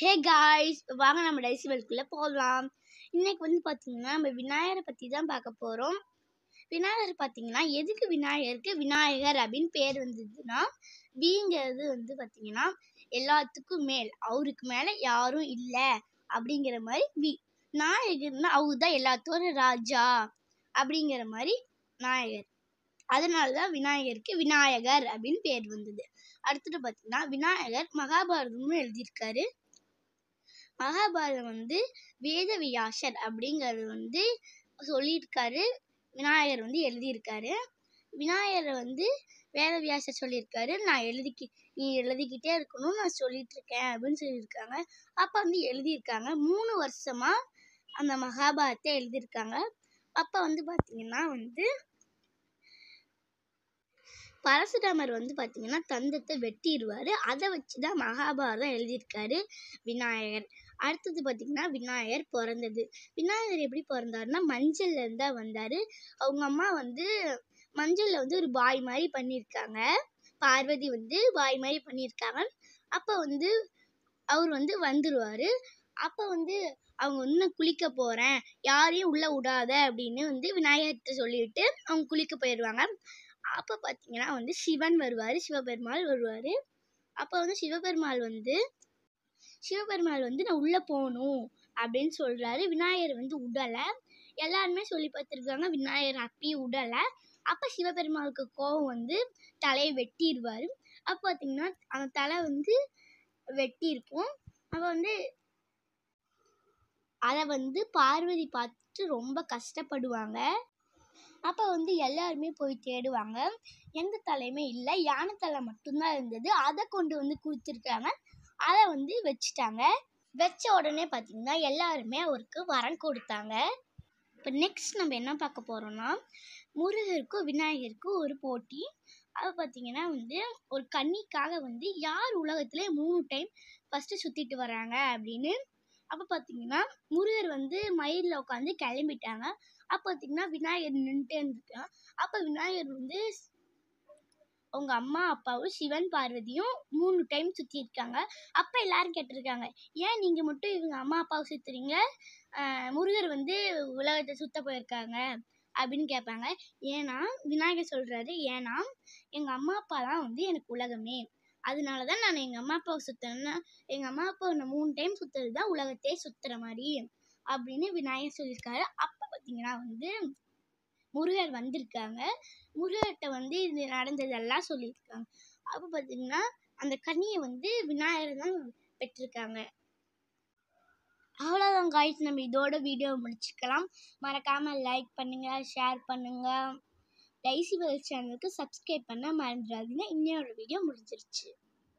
hey guys வாங்க நம்ம dicey போகலாம் இன்றைக்கி வந்து பார்த்திங்கன்னா நம்ம விநாயகரை பற்றி தான் பார்க்க போகிறோம் விநாயகர் பார்த்திங்கன்னா எதுக்கு விநாயகருக்கு விநாயகர் அப்படின்னு பேர் வந்ததுன்னா விங்கிறது வந்து பார்த்தீங்கன்னா எல்லாத்துக்கும் மேல் அவருக்கு மேலே யாரும் இல்லை அப்படிங்கிற மாதிரி வி நாயகர்னா அவர் தான் எல்லாத்தோட ராஜா அப்படிங்கிற மாதிரி நாயகர் அதனால தான் விநாயகருக்கு விநாயகர் அப்படின்னு பேர் வந்தது அடுத்துட்டு பார்த்திங்கன்னா விநாயகர் மகாபாரதமும் எழுதியிருக்காரு மகாபாரதம் வந்து வேத வியாசர் அப்படிங்கிறது வந்து சொல்லியிருக்காரு விநாயகர் வந்து எழுதியிருக்காரு விநாயகரை வந்து வேத வியாசர் சொல்லியிருக்காரு நான் எழுதிக்கி நீ எழுதிக்கிட்டே இருக்கணும் நான் சொல்லிட்டு இருக்கேன் அப்படின்னு சொல்லியிருக்காங்க அப்போ வந்து எழுதியிருக்காங்க மூணு வருஷமா அந்த மகாபாரத்தை எழுதியிருக்காங்க அப்போ வந்து பார்த்திங்கன்னா வந்து பரசுராமர் வந்து பார்த்திங்கன்னா தந்தத்தை வெட்டிடுவார் அதை வச்சு தான் மகாபாரதம் எழுதியிருக்காரு விநாயகர் அடுத்தது பார்த்திங்கன்னா விநாயகர் பிறந்தது விநாயகர் எப்படி பிறந்தாருன்னா மஞ்சள்லேருந்து தான் வந்தார் அவங்க அம்மா வந்து மஞ்சளில் வந்து ஒரு பாய் மாதிரி பண்ணியிருக்காங்க பார்வதி வந்து பாய் மாதிரி பண்ணியிருக்காங்க அப்போ வந்து அவர் வந்து வந்துடுவார் அப்போ வந்து அவங்க இன்னும் குளிக்க போகிறேன் யாரையும் உள்ளே விடாத அப்படின்னு வந்து விநாயகர்கிட்ட சொல்லிட்டு அவங்க குளிக்க போயிடுவாங்க அப்போ பார்த்தீங்கன்னா வந்து சிவன் வருவார் சிவபெருமாள் வருவார் அப்போ வந்து சிவபெருமாள் வந்து சிவபெருமாள் வந்து நான் உள்ளே போகணும் அப்படின்னு சொல்கிறாரு விநாயகர் வந்து உடலை எல்லாருமே சொல்லி பார்த்துருக்காங்க விநாயகர் அப்பி உடலை அப்போ சிவபெருமாளுக்கு கோவம் வந்து தலையை வெட்டிடுவார் அப்போ பார்த்தீங்கன்னா அந்த தலை வந்து வெட்டியிருக்கும் அப்போ வந்து அதை வந்து பார்வதி பார்த்துட்டு ரொம்ப கஷ்டப்படுவாங்க அப்போ வந்து எல்லாருமே போய் தேடுவாங்க எந்த தலையுமே இல்லை யானை தலை மட்டும்தான் இருந்தது அதை கொண்டு வந்து கொடுத்துருக்காங்க அதை வந்து வச்சுட்டாங்க வச்ச உடனே பார்த்திங்கன்னா எல்லாருமே அவருக்கு வரம் கொடுத்தாங்க இப்போ நெக்ஸ்ட் நம்ம என்ன பார்க்க போகிறோன்னா முருகருக்கும் விநாயகருக்கும் ஒரு போட்டி அது பார்த்திங்கன்னா வந்து ஒரு கன்னிக்காக வந்து யார் உலகத்தில் மூணு டைம் ஃபஸ்ட்டு சுற்றிட்டு வராங்க அப்படின்னு அப்போ பார்த்தீங்கன்னா முருகர் வந்து மயிலில் உட்காந்து கிளம்பிட்டாங்க அப்போ பார்த்தீங்கன்னா விநாயகர் நின்றுட்டே இருந்துருக்கான் அப்போ விநாயகர் வந்து அவங்க அம்மா அப்பாவும் சிவன் பார்வதியும் மூணு டைம் சுற்றி இருக்காங்க அப்போ எல்லாரும் கேட்டிருக்காங்க ஏன் நீங்கள் மட்டும் இவங்க அம்மா அப்பாவை சுற்றுறீங்க முருகர் வந்து உலகத்தை சுத்த போயிருக்காங்க அப்படின்னு கேட்பாங்க ஏன்னா விநாயகர் சொல்றாரு ஏன்னா எங்கள் அம்மா அப்பா தான் வந்து எனக்கு உலகமே அதனால தான் நான் எங்கள் அம்மா அப்பாவை சுற்றுறேன்னா எங்கள் அம்மா அப்பாவை நான் மூணு டைம் சுற்றுறது தான் உலகத்தையே சுற்றுற மாதிரி அப்படின்னு விநாயகர் சொல்லியிருக்காரு அப்போ பார்த்தீங்கன்னா வந்து முருகர் வந்திருக்காங்க முருகர்கிட்ட வந்து இது நடந்ததெல்லாம் சொல்லியிருக்காங்க அப்போ பார்த்தீங்கன்னா அந்த கனியை வந்து விநாயகர் தான் பெற்றிருக்காங்க அவ்வளோதான் காய்ச்சி நம்ம இதோட வீடியோ முடிச்சுக்கலாம் மறக்காமல் லைக் பண்ணுங்கள் ஷேர் பண்ணுங்கள் டைசி வேல் சேனலுக்கு சப்ஸ்கிரைப் பண்ண மறந்துடாதீங்க இன்னையோட வீடியோ முடிஞ்சிருச்சு